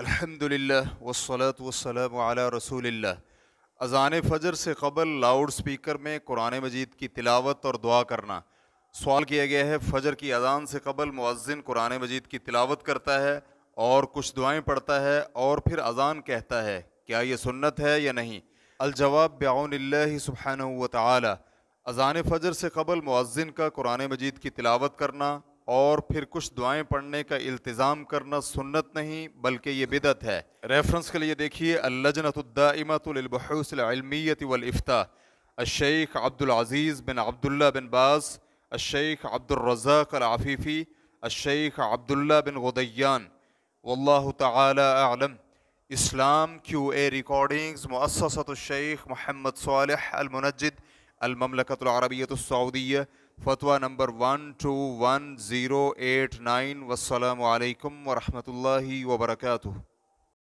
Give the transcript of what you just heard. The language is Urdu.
الحمد للہ و صلیت و رسول اللہ اذان فجر سے قبل لاؤڈ سپیکر میں قرآن مجید کی تلاوت اور دعا کرنا سوال کیا گیا ہے فجر کی اذان سے قبل مؤذن قرآن مجید کی تلاوت کرتا ہے اور کچھ دعائیں پڑھتا ہے اور پھر اذان کہتا ہے کیا یہ سنت ہے یا نہیں الجواب اللہ سبحانہ و تعالی اذان فجر سے قبل مؤذن کا قرآن مجید کی تلاوت کرنا اور پھر کچھ دعائیں پڑھنے کا التظام کرنا سنت نہیں بلکہ یہ بدعت ہے ریفرنس کے لیے دیکھیے اللجنۃ الدائمۃ للبحوث العلمیت والافتاء الشیخ عبد العزیز بن عبداللہ بن باز الشیخ عبد الرزاق العفیفی الشیخ عبداللہ بن غدیان واللہ تعالی اعلم اسلام کیو اے ریکارڈنگز مؤسسۃ الشیخ محمد صالح المنجد المملکت العربیت السعودیہ فتویٰ number one two one zero eight nine وسلام علیکم ورحمۃ اللہ وبرکاتہ